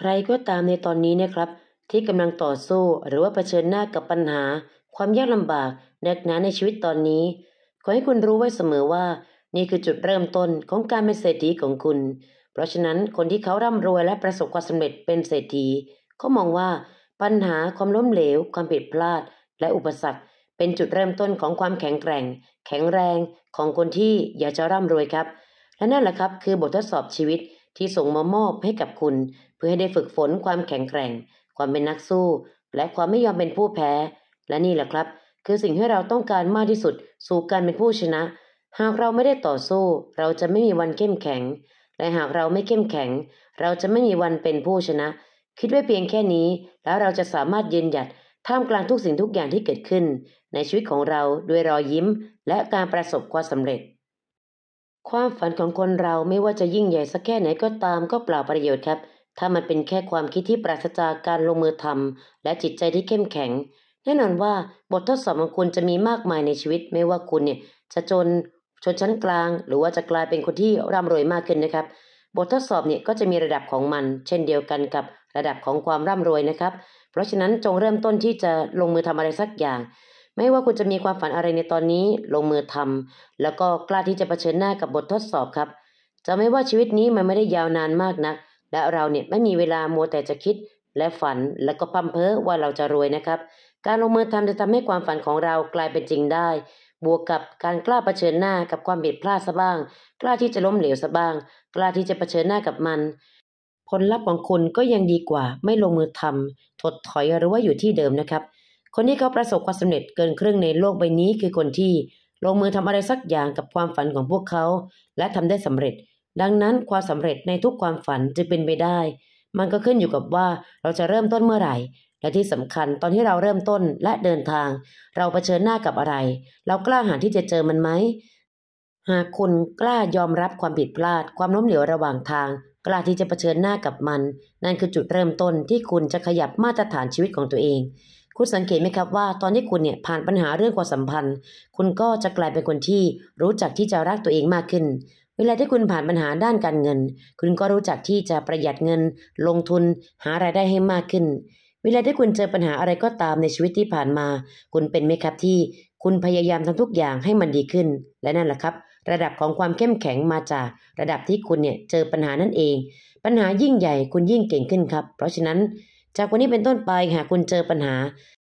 ใครก็ตามในตอนนี้นะครับ ที่กำลังต่อสู้หรือว่าเผชิญหน้ากับปัญหา ความยากลำบากหนักหนาในชีวิตตอนนี้ ขอให้คุณรู้ไว้เสมอว่านี่คือจุดเริ่มต้นของการเป็นเศรษฐีของคุณ เพราะฉะนั้นคนที่เขาร่ำรวยและประสบความสำเร็จเป็นเศรษฐีเขามองว่าปัญหาความล้มเหลว ความผิดพลาด และอุปสรรค เป็นจุดเริ่มต้นของความแข็งแกร่ง แข็งแรงของคนที่อยากจะร่ำรวยครับ และนั่นแหละครับคือบททดสอบชีวิตที่ส่งมามอบให้กับคุณ เพื่อให้ได้ฝึกฝนความแข็งแกร่ง ความเป็นนักสู้ และความไม่ยอมเป็นผู้แพ้ และนี่แหละครับ คือสิ่งที่เราต้องการมากที่สุดสู่การเป็นผู้ชนะ หากเราไม่ได้ต่อสู้ เราจะไม่มีวันเข้มแข็ง และหากเราไม่เข้มแข็ง เราจะไม่มีวันเป็นผู้ชนะ คิดไว้เพียงแค่นี้ แล้วเราจะสามารถยืนหยัด ท่ามกลางทุกสิ่งทุกอย่างที่เกิดขึ้น ในชีวิตของเราด้วยรอยยิ้มและการประสบความสำเร็จความฝันของคนเราไม่ว่าจะยิ่งใหญ่สักแค่ไหนก็ตามก็เปล่าประโยชน์ครับ ถ้ามันเป็นแค่ความคิดที่ปราศจากการลงมือทำและจิตใจที่เข้มแข็ง แน่นอนว่า บททดสอบของคุณจะมีมากมายในชีวิต ไม่ว่าคุณเนี่ย จะจนชนชั้นกลาง หรือว่าจะกลายเป็นคนที่ร่ำรวยมากขึ้นนะครับ บททดสอบเนี่ยก็จะมีระดับของมัน เช่นเดียวกันกับระดับของความร่ำรวยนะครับ เพราะฉะนั้นจงเริ่มต้นที่จะลงมือทำอะไรสักอย่างไม่ว่าคุณจะมีความฝันอะไรในตอนนี้ลงมือทำแล้วก็กล้าที่จะเผชิญหน้ากับบททดสอบครับ จะไม่ว่าชีวิตนี้มันไม่ได้ยาวนานมากนะักและเราเนี่ยไม่มีเวลามัวแต่จะคิดและฝันแล้วก็พัมเพอว่าเราจะรวยนะครับ การลงมือทำจะทำให้ความฝันของเรากลายเป็นจริงได้ บวกกับการกล้าเผชิญหน้ากับความบิดพลาดซะบ้าง กล้าที่จะล้มเหลวซะบ้าง กล้าที่จะเผชิญหน้ากับมัน ผลลัพธ์ของคุณก็ยังดีกว่า ไม่ลงมือทำ ถดถอยหรือว่าอยู่ที่เดิมนะครับคนที่เขาประสบความสำเร็จเกินครึ่งในโลกใบนี้คือคนที่ ลงมือทำอะไรสักอย่างกับความฝันของพวกเขา และทำได้สำเร็จ ดังนั้นความสำเร็จในทุกความฝันจะเป็นไปได้ มันก็ขึ้นอยู่กับว่าเราจะเริ่มต้นเมื่อไหร่ และที่สำคัญตอนที่เราเริ่มต้นและเดินทาง เราเผชิญหน้ากับอะไร เรากล้าหาญที่จะเจอมันไหมหากคุณกล้ายอมรับความผิดพลาดความล้มเหลวระหว่างทาง กล้าที่จะเผชิญหน้ากับมัน นั่นคือจุดเริ่มต้นที่คุณจะขยับมาตรฐานชีวิตของตัวเองคุณสังเกตไหมครับว่า ตอนที่คุณเนี่ยผ่านปัญหาเรื่องความสัมพันธ์ คุณก็จะกลายเป็นคนที่ รู้จักที่จะรักตัวเองมากขึ้น เวลาที่คุณผ่านปัญหาด้านการเงิน คุณก็รู้จักที่จะประหยัดเงินลงทุนหารายได้ให้มากขึ้น เวลาที่คุณเจอปัญหาอะไรก็ตามในชีวิตที่ผ่านมา คุณเป็นไหมครับที่คุณพยายามทาทุกอย่างให้มันดีขึ้น และนั่นแหละครับ ระดับของความเข้มแข็งมาจากระดับที่คุณเนี่ยเจอปัญหานั่นเอง ปัญหายิ่งใหญ่ คุณยิ่งเก่งขึ้นครับเพราะฉะนั้นจากวันนี้เป็นต้นไปหากคุณเจอปัญหา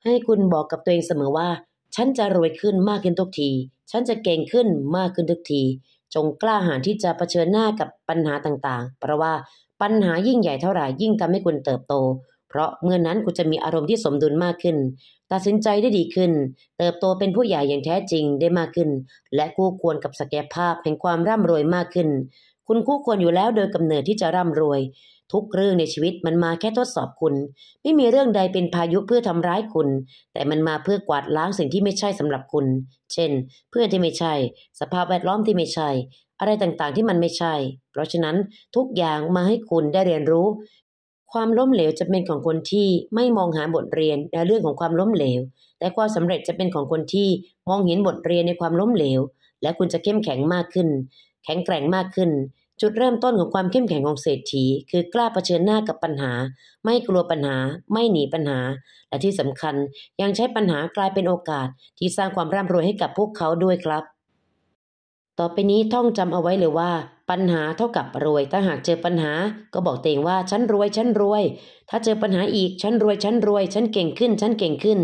ให้คุณบอกกับตัวเองเสมอว่า ฉันจะรวยขึ้นมากขึ้นทุกที ฉันจะเก่งขึ้นมากขึ้นทุกที จงกล้าหาญที่จะเผชิญหน้ากับปัญหาต่างๆ เพราะว่าปัญหายิ่งใหญ่เท่าไหร่ยิ่งทำให้คุณเติบโต เพราะเมื่อนั้นคุณจะมีอารมณ์ที่สมดุลมากขึ้น ตัดสินใจได้ดีขึ้น เติบโตเป็นผู้ใหญ่อย่างแท้จริงได้มากขึ้น และคู่ควรกับสักยภาพแห่งความร่ำรวยมากขึ้น คุณคู่ควรอยู่แล้วโดยกำเนิดที่จะร่ำรวยทุกเรื่องในชีวิตมันมาแค่ทดสอบคุณ ไม่มีเรื่องใดเป็นพายุเพื่อทำร้ายคุณ แต่มันมาเพื่อกวาดล้างสิ่งที่ไม่ใช่สำหรับคุณ เช่น เพื่อนที่ไม่ใช่ สภาพแวดล้อมที่ไม่ใช่ อะไรต่างๆที่มันไม่ใช่ เพราะฉะนั้นทุกอย่างมาให้คุณได้เรียนรู้ ความล้มเหลวจะเป็นของคนที่ไม่มองหาบทเรียนในเรื่องของความล้มเหลว แต่ความสำเร็จจะเป็นของคนที่มองเห็นบทเรียนในความล้มเหลว และคุณจะเข้มแข็งมากขึ้น แข็งแกร่งมากขึ้นจุดเริ่มต้นของความเข้มแข็งของเศรษฐี คือกล้าเผชิญหน้ากับปัญหา ไม่กลัวปัญหาไม่หนีปัญหา และที่สำคัญยังใช้ปัญหากลายเป็นโอกาส ที่สร้างความร่ำรวยให้กับพวกเขาด้วยครับ ต่อไปนี้ท่องจำเอาไว้เลยว่าปัญหาเท่ากับรวยถ้าหากเจอปัญหา ก็บอกตัวเองว่าฉันรวยฉันรวยถ้าเจอปัญหาอีกฉันรวยฉันรวยฉันเก่งขึ้นฉันเก่งขึ้น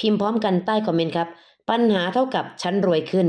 พิมพ์พร้อมกันใต้คอมเมนต์ครับปัญหาเท่ากับฉันรวยขึ้น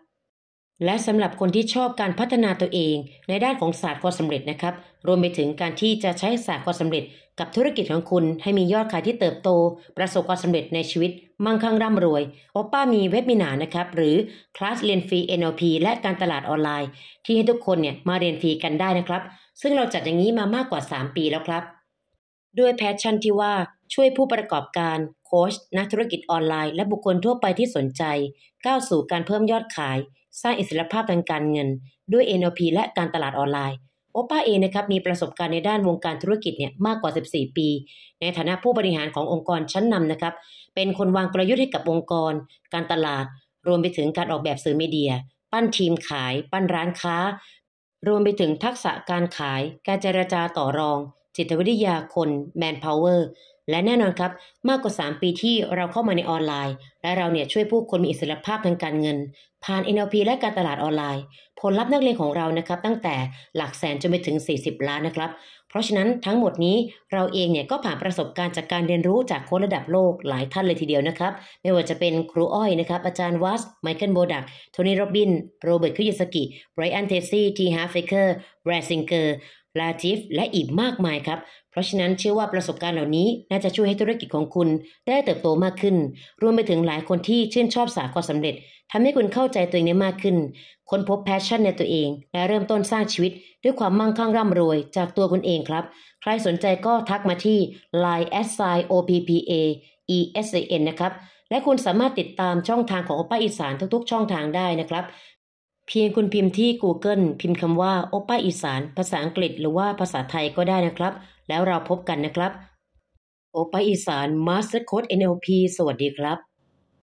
และสำหรับคนที่ชอบการพัฒนาตัวเองในด้านของศาสตร์ความสำเร็จนะครับ รวมไปถึงการที่จะใช้ศาสตร์ความสำเร็จกับธุรกิจของคุณให้มียอดขายที่เติบโตประสบความสำเร็จในชีวิต มั่งคั่งร่ำรวยโอป้ามีเว็บมินานะครับ หรือคลาสเรียนฟรี NLP และการตลาดออนไลน์ ที่ให้ทุกคนเนี่ยมาเรียนฟรีกันได้นะครับ ซึ่งเราจัดอย่างนี้มามากกว่า 3 ปีแล้วครับ ด้วยแพชชั่นที่ว่าช่วยผู้ประกอบการโค้ชนักธุรกิจออนไลน์และบุคคลทั่วไปที่สนใจก้าวสู่การเพิ่มยอดขายสร้างอิสรภาพทางการเงินด้วย NLP และการตลาดออนไลน์ โอป้าเองนะครับมีประสบการณ์ในด้านวงการธุรกิจเนี่ยมากกว่า 14 ปี ในฐานะผู้บริหารขององค์กรชั้นนำนะครับ เป็นคนวางกลยุทธ์ให้กับองค์กรการตลาด รวมไปถึงการออกแบบสื่อมีเดีย ปั้นทีมขาย ปั้นร้านค้า รวมไปถึงทักษะการขาย การเจรจาต่อรอง จิตวิทยาคน แมนพาวเวอร์และแน่นอนครับ มากกว่า 3 ปีที่เราเข้ามาในออนไลน์ และเราเนี่ยช่วยผู้คนมีอิสรภาพทางการเงิน ผ่าน NLP และการตลาดออนไลน์ ผลลัพธ์นักเรียนของเรานะครับตั้งแต่หลักแสนจนไปถึง 40 ล้านนะครับเพราะฉะนั้นทั้งหมดนี้เราเองเนี่ยก็ผ่านประสบการณ์จากการเรียนรู้จากคนระดับโลกหลายท่านเลยทีเดียวนะครับ ไม่ว่าจะเป็นครูอ้อยนะครับอาจารย์วัสไมเคิลโบดักโทนี่โรบิน โรเบิร์ตคุยสกิไบรอันเทซี่ทีฮาร์เฟเกอร์แบรซิงเกอร์ลาจิฟและอีกมากมายครับ เพราะฉะนั้นเชื่อว่าประสบการณ์เหล่านี้น่าจะช่วยให้ธุรกิจของคุณได้เติบโตมากขึ้น รวมไปถึงหลายคนที่ชื่น ชอบสาความสำเร็จ ทำให้คุณเข้าใจตัวเองได้มากขึ้นค้นพบแพชชั่นในตัวเอง และเริ่มต้นสร้างชีวิต ด้วยความมั่งคั่งร่ำรวย จากตัวคุณเองครับ ใครสนใจก็ทักมาที่ line s i o p p a e s a n นะครับ และคุณสามารถติดตามช่องทางของอป้าอีสานทุกๆ ช่องทางได้นะครับเพียงคุณพิมพ์ที่ Google พิมพ์คำว่าโอป้าอีสานภาษาอังกฤษหรือว่าภาษาไทยก็ได้นะครับ แล้วเราพบกันนะครับโอป้าอีสาน Master Code NLP สวัสดีครับ